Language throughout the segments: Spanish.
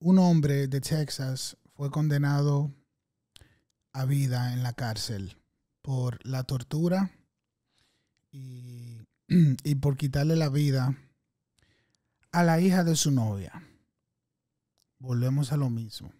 un hombre de Texas fue condenado a vida en la cárcel por la tortura y, por quitarle la vida a la hija de su novia. Volvemos a lo mismo.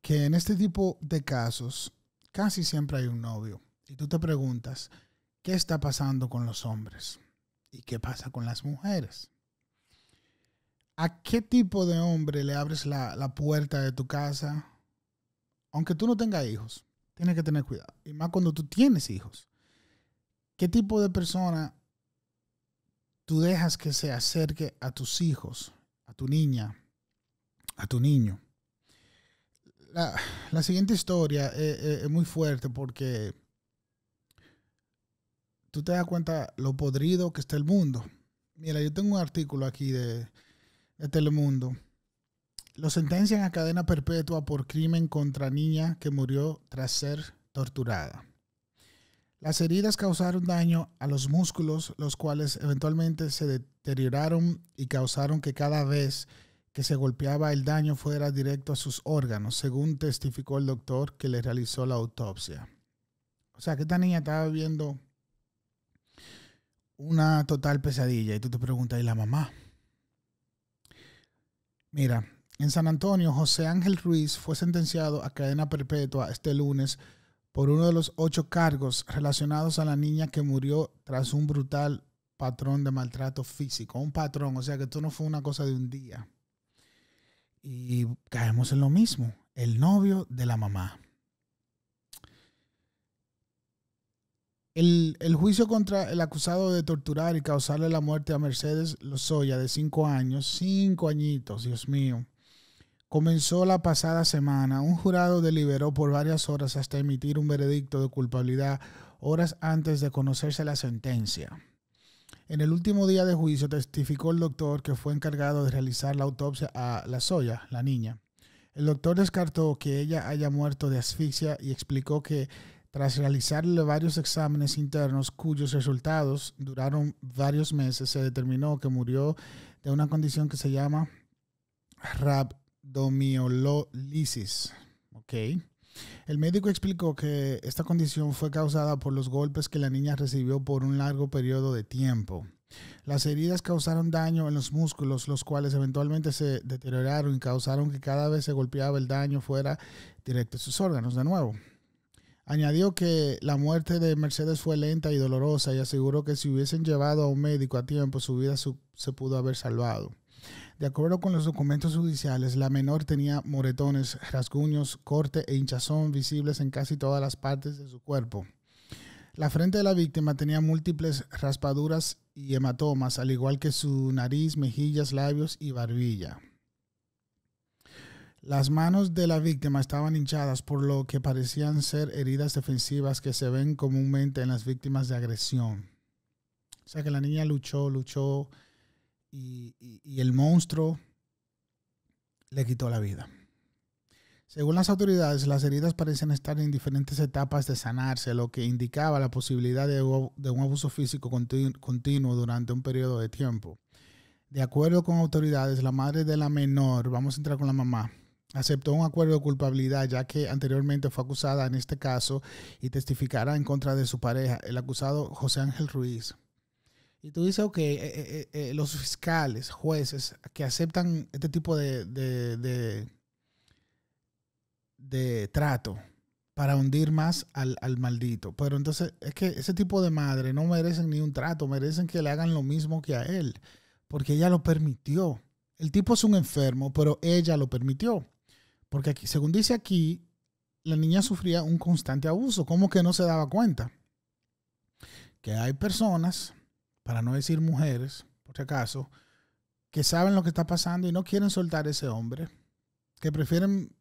Que en este tipo de casos casi siempre hay un novio. Y tú te preguntas, ¿qué está pasando con los hombres? ¿Y qué pasa con las mujeres? ¿A qué tipo de hombre le abres la, puerta de tu casa? Aunque tú no tengas hijos, tienes que tener cuidado. Y más cuando tú tienes hijos. ¿Qué tipo de persona tú dejas que se acerque a tus hijos, a tu niña, a tu niño? La, siguiente historia e, e, es, muy fuerte porque tú te das cuenta lo podrido que está el mundo. Mira, yo tengo un artículo aquí de de Telemundo. Lo sentencian a cadena perpetua por crimen contra niña que murió tras ser torturada. Las heridas causaron daño a los músculos, los cuales eventualmente se deterioraron y causaron que cada vez que se golpeaba el daño fuera directo a sus órganos, según testificó el doctor que le realizó la autopsia. O sea, que esta niña estaba viviendo una total pesadilla y tú te preguntas, ¿y la mamá? Mira, en San Antonio, José Ángel Ruiz fue sentenciado a cadena perpetua este lunes por uno de los ocho cargos relacionados a la niña que murió tras un brutal patrón de maltrato físico. Un patrón, o sea que esto no fue una cosa de un día. Y caemos en lo mismo, el novio de la mamá. El, juicio contra el acusado de torturar y causarle la muerte a Mercedes Lozoya, de cinco años, cinco añitos, Dios mío, comenzó la pasada semana. Un jurado deliberó por varias horas hasta emitir un veredicto de culpabilidad horas antes de conocerse la sentencia. En el último día de juicio testificó el doctor que fue encargado de realizar la autopsia a la Soya, la niña. El doctor descartó que ella haya muerto de asfixia y explicó que tras realizarle varios exámenes internos cuyos resultados duraron varios meses, se determinó que murió de una condición que se llama rhabdomiolisis. El médico explicó que esta condición fue causada por los golpes que la niña recibió por un largo periodo de tiempo. Las heridas causaron daño en los músculos, los cuales eventualmente se deterioraron y causaron que cada vez se golpeaba el daño fuera directo a sus órganos de nuevo. Añadió que la muerte de Mercedes fue lenta y dolorosa y aseguró que si hubiesen llevado a un médico a tiempo, su vida se pudo haber salvado. De acuerdo con los documentos judiciales, la menor tenía moretones, rasguños, corte e hinchazón visibles en casi todas las partes de su cuerpo. La frente de la víctima tenía múltiples raspaduras y hematomas, al igual que su nariz, mejillas, labios y barbilla. Las manos de la víctima estaban hinchadas por lo que parecían ser heridas defensivas que se ven comúnmente en las víctimas de agresión. O sea que la niña luchó, luchó y, el monstruo le quitó la vida. Según las autoridades, las heridas parecen estar en diferentes etapas de sanarse, lo que indicaba la posibilidad de, un abuso físico continuo durante un periodo de tiempo. De acuerdo con autoridades, la madre de la menor, vamos a entrar con la mamá, aceptó un acuerdo de culpabilidad ya que anteriormente fue acusada en este caso y testificará en contra de su pareja, el acusado José Ángel Ruiz. Y tú dices, ok, eh, eh, eh, los fiscales, jueces que aceptan este tipo de, de, trato para hundir más al, al, maldito. Pero entonces es que ese tipo de madre no merecen ni un trato, merecen que le hagan lo mismo que a él, porque ella lo permitió. El tipo es un enfermo, pero ella lo permitió. Porque aquí, según dice aquí, la niña sufría un constante abuso. ¿Cómo que no se daba cuenta? Que hay personas, para no decir mujeres, por si acaso, que saben lo que está pasando y no quieren soltar a ese hombre, que prefieren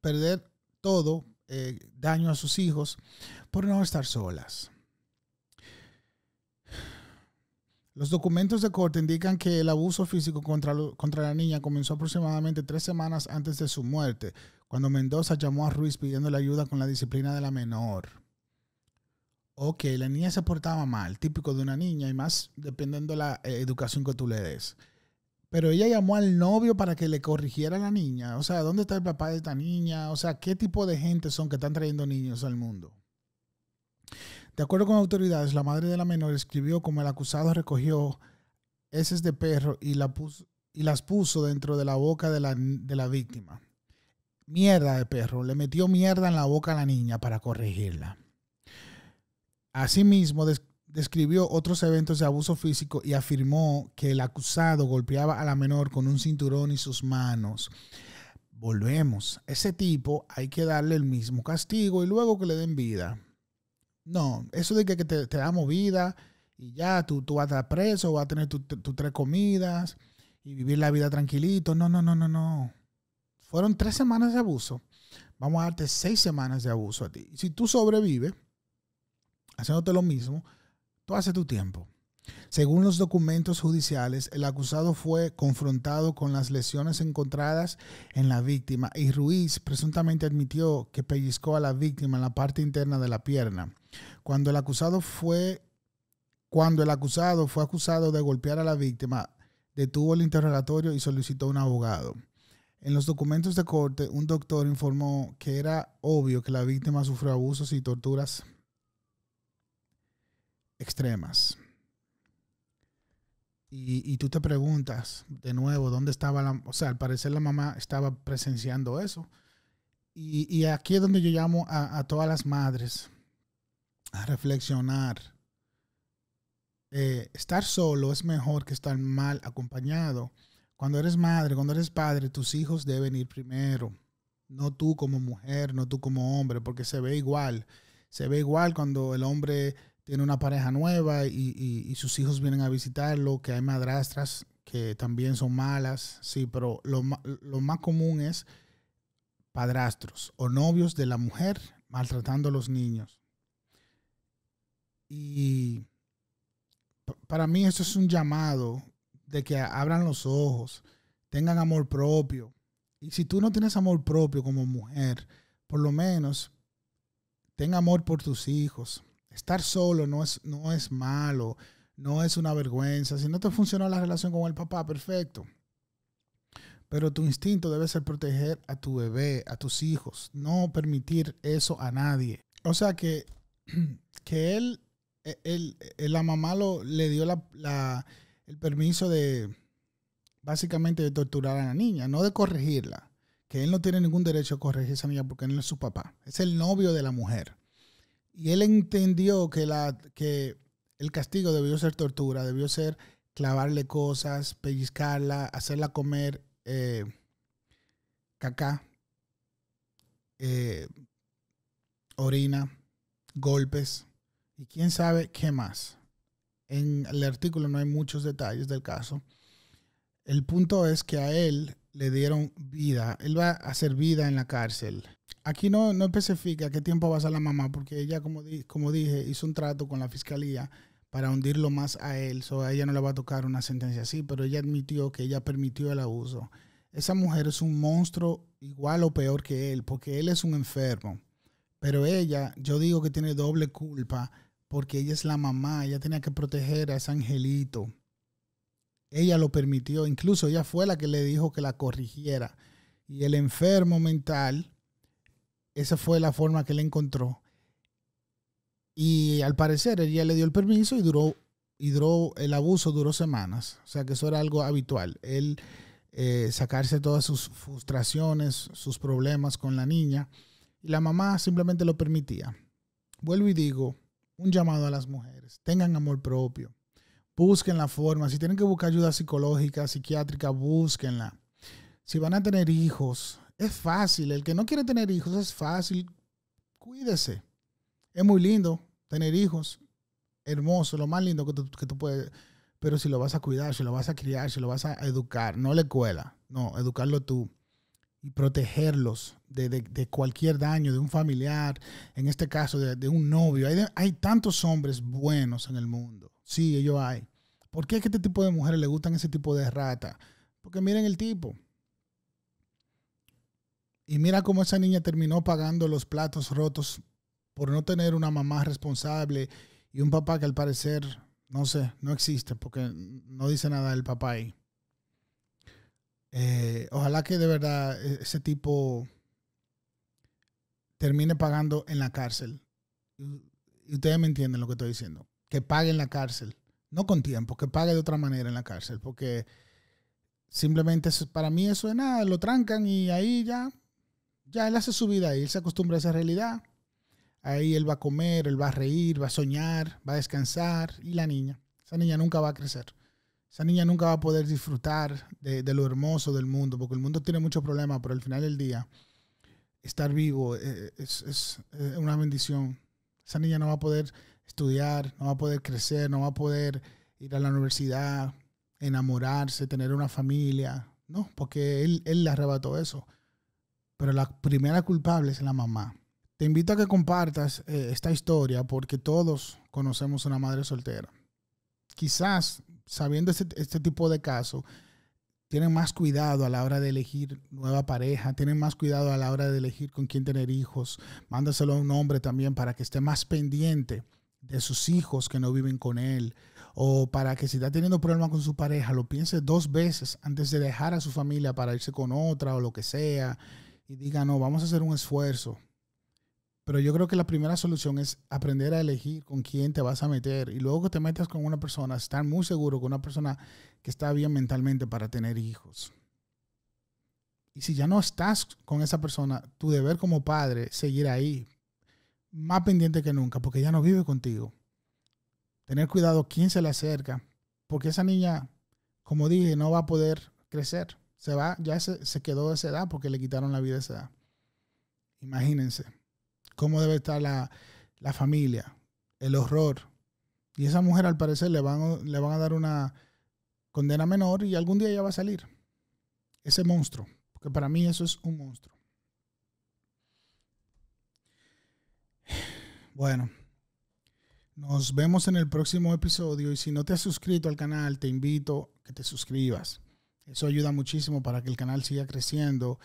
perder todo, eh, daño a sus hijos, por no estar solas. Los documentos de corte indican que el abuso físico contra, la niña comenzó aproximadamente tres semanas antes de su muerte, cuando Mendoza llamó a Ruiz pidiéndole ayuda con la disciplina de la menor. Ok, la niña se portaba mal, típico de una niña y más dependiendo de la eh, educación que tú le des. Pero ella llamó al novio para que le corrigiera a la niña. O sea, ¿dónde está el papá de esta niña? O sea, ¿qué tipo de gente son que están trayendo niños al mundo? De acuerdo con autoridades, la madre de la menor escribió como el acusado recogió heces de perro y, las puso dentro de la boca de la, víctima. Mierda de perro, le metió mierda en la boca a la niña para corregirla. Asimismo, describió otros eventos de abuso físico y afirmó que el acusado golpeaba a la menor con un cinturón y sus manos. Volvemos, ese tipo hay que darle el mismo castigo y luego que le den vida. No, eso de que, te, damos da movida y ya tú, tú vas a estar preso, vas a tener tus tres comidas y vivir la vida tranquilito. No, no, no, no, no. Fueron tres semanas de abuso. Vamos a darte seis semanas de abuso a ti. Si tú sobrevives haciéndote lo mismo, tú haces tu tiempo. Según los documentos judiciales, el acusado fue confrontado con las lesiones encontradas en la víctima y Ruiz presuntamente admitió que pellizcó a la víctima en la parte interna de la pierna. Cuando el acusado fue cuando el acusado fue acusado de golpear a la víctima, detuvo el interrogatorio y solicitó un abogado. En los documentos de corte, un doctor informó que era obvio que la víctima sufrió abusos y torturas extremas. Y, tú te preguntas de nuevo, ¿dónde estaba la... O sea, al parecer la mamá estaba presenciando eso. Y, aquí es donde yo llamo a, todas las madres a reflexionar. Eh, estar solo es mejor que estar mal acompañado. Cuando eres madre, cuando eres padre, tus hijos deben ir primero. No tú como mujer, no tú como hombre, porque se ve igual. Se ve igual cuando el hombre tiene una pareja nueva y, sus hijos vienen a visitarlo, que hay madrastras que también son malas, sí, pero lo, lo más común es padrastros o novios de la mujer maltratando a los niños. Y para mí eso es un llamado de que abran los ojos, tengan amor propio. Y si tú no tienes amor propio como mujer, por lo menos ten amor por tus hijos, Estar solo no es, no es malo, no es una vergüenza. Si no te funcionó la relación con el papá, perfecto. Pero tu instinto debe ser proteger a tu bebé, a tus hijos, no permitir eso a nadie. O sea que, que él, e, e, la mamá lo, le dio el permiso de, básicamente, de torturar a la niña, no de corregirla. Que él no tiene ningún derecho a corregir a esa niña porque él no es su papá. Es el novio de la mujer. Y él entendió que, la, que el castigo debió ser tortura, debió ser clavarle cosas, pellizcarla, hacerla comer eh, caca, eh, orina, golpes y quién sabe qué más. En el artículo no hay muchos detalles del caso. El punto es que a él le dieron vida. Él va a hacer vida en la cárcel. Aquí no, especifica qué tiempo va a ser la mamá, porque ella, como, como dije, hizo un trato con la fiscalía para hundirlo más a él. So, a ella no le va a tocar una sentencia así, pero ella admitió que ella permitió el abuso. Esa mujer es un monstruo igual o peor que él, porque él es un enfermo. Pero ella, yo digo que tiene doble culpa, porque ella es la mamá, ella tenía que proteger a ese angelito. Ella lo permitió, incluso ella fue la que le dijo que la corrigiera. Y el enfermo mental esa fue la forma que él encontró. Y al parecer ella le dio el permiso y duró, el abuso duró semanas. O sea que eso era algo habitual. Él eh, sacarse todas sus frustraciones, sus problemas con la niña. Y la mamá simplemente lo permitía. Vuelvo y digo, un llamado a las mujeres. Tengan amor propio. Busquen la forma. Si tienen que buscar ayuda psicológica, psiquiátrica, búsquenla. Si van a tener hijos, es fácil. El que no quiere tener hijos es fácil. Cuídese. Es muy lindo tener hijos. Hermoso, lo más lindo que tú, puedes. Pero si lo vas a cuidar, si lo vas a criar, si lo vas a educar, no le cuela. no, educarlo tú y protegerlos de, cualquier daño, de un familiar, en este caso de, un novio. Hay, tantos hombres buenos en el mundo. Sí, ellos hay. ¿Por qué es que este tipo de mujeres le gustan ese tipo de rata? Porque miren el tipo. Y mira cómo esa niña terminó pagando los platos rotos por no tener una mamá responsable y un papá que al parecer, no sé, no existe porque no dice nada del papá ahí. Eh, ojalá que de verdad e-, ese tipo termine pagando en la cárcel. Y ustedes me entienden lo que estoy diciendo. Que pague en la cárcel. No con tiempo, que pague de otra manera en la cárcel. Porque simplemente para mí eso es nada. Lo trancan y ahí ya ya él hace su vida y él se acostumbra a esa realidad. Ahí él va a comer, él va a reír, va a soñar, va a descansar y la niña. Esa niña nunca va a crecer. Esa niña nunca va a poder disfrutar de, lo hermoso del mundo, porque el mundo tiene muchos problemas, pero al final del día, estar vivo eh, es, eh, una bendición. Esa niña no va a poder estudiar, no va a poder crecer, no va a poder ir a la universidad, enamorarse, tener una familia. No, porque él, él le arrebató eso pero la primera culpable es la mamá. Te invito a que compartas eh, esta historia porque todos conocemos una madre soltera. Quizás, sabiendo este, este, tipo de caso, tienen más cuidado a la hora de elegir nueva pareja, tienen más cuidado a la hora de elegir con quién tener hijos. Mándaselo a un hombre también para que esté más pendiente de sus hijos que no viven con él, o para que si está teniendo problemas con su pareja, lo piense dos veces antes de dejar a su familia para irse con otra o lo que sea y diga, no, vamos a hacer un esfuerzo. Pero yo creo que la primera solución es aprender a elegir con quién te vas a meter. Y luego que te metas con una persona, estar muy seguro con una persona que está bien mentalmente para tener hijos. Y si ya no estás con esa persona, tu deber como padre seguir ahí, más pendiente que nunca, porque ya no vive contigo. Tener cuidado quién se le acerca, porque esa niña, como dije, no va a poder crecer. Se va, ya se, quedó de esa edad porque le quitaron la vida a esa edad. Imagínense cómo debe estar la, familia, el horror. Y esa mujer al parecer le van, le van a dar una condena menor y algún día ya va a salir. Ese monstruo, porque para mí eso es un monstruo. Bueno, nos vemos en el próximo episodio y si no te has suscrito al canal, te invito a que te suscribas. Eso ayuda muchísimo para que el canal siga creciendo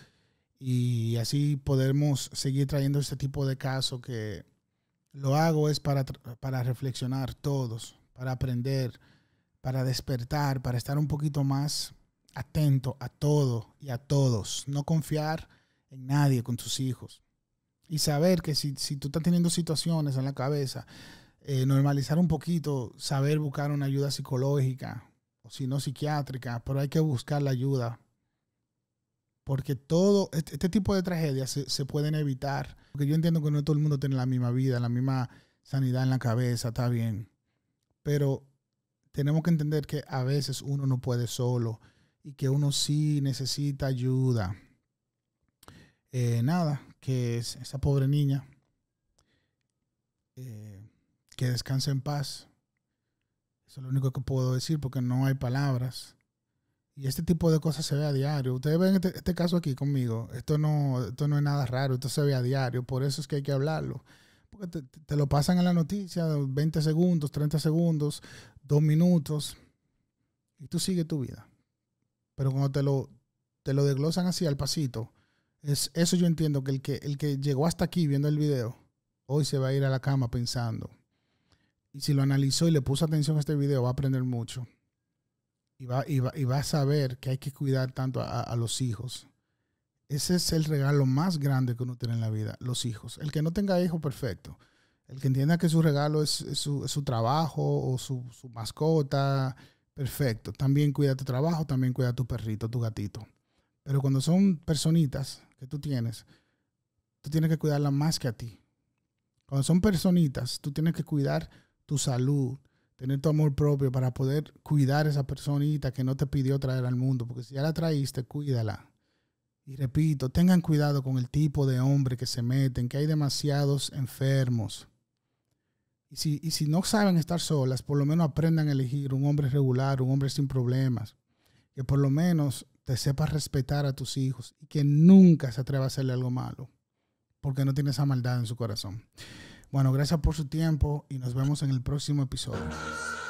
y así podemos seguir trayendo este tipo de casos que lo hago es para, para reflexionar todos, para aprender, para despertar, para estar un poquito más atento a todo y a todos. No confiar en nadie con tus hijos. Y saber que si, si tú estás teniendo situaciones en la cabeza, eh, normalizar un poquito, saber buscar una ayuda psicológica, sino si no psiquiátrica, pero hay que buscar la ayuda. Porque todo este, este tipo de tragedias se, pueden evitar. Porque yo entiendo que no todo el mundo tiene la misma vida, la misma sanidad en la cabeza, está bien. Pero tenemos que entender que a veces uno no puede solo y que uno sí necesita ayuda. Eh, nada, que esa pobre niña, eh, que descanse en paz, eso es lo único que puedo decir porque no hay palabras. Y este tipo de cosas se ve a diario. Ustedes ven este, este caso aquí conmigo. Esto no, no es nada raro, esto se ve a diario. Por eso es que hay que hablarlo. Porque te, lo pasan en la noticia 20 segundos, 30 segundos, 2 minutos. Y tú sigues tu vida. Pero cuando te lo, te lo desglosan así al pasito, es, eso yo entiendo que el, que el que llegó hasta aquí viendo el video, hoy se va a ir a la cama pensando y si lo analizó y le puso atención a este video, va a aprender mucho. Y va, y va, y va a saber que hay que cuidar tanto a, los hijos. Ese es el regalo más grande que uno tiene en la vida, los hijos. El que no tenga hijos, perfecto. El que entienda que su regalo es, su, su, trabajo o su, su mascota, perfecto. También cuida tu trabajo, también cuida tu perrito, tu gatito. Pero cuando son personitas que tú tienes, tú tienes que cuidarla más que a ti. Cuando son personitas, tú tienes que cuidar tu salud, tener tu amor propio para poder cuidar a esa personita que no te pidió traer al mundo, porque si ya la traíste, cuídala. Y repito, tengan cuidado con el tipo de hombre que se meten, que hay demasiados enfermos. Y si, no saben estar solas, por lo menos aprendan a elegir un hombre regular, un hombre sin problemas, que por lo menos te sepas respetar a tus hijos y que nunca se atreva a hacerle algo malo, porque no tiene esa maldad en su corazón. Bueno, gracias por su tiempo y nos vemos en el próximo episodio.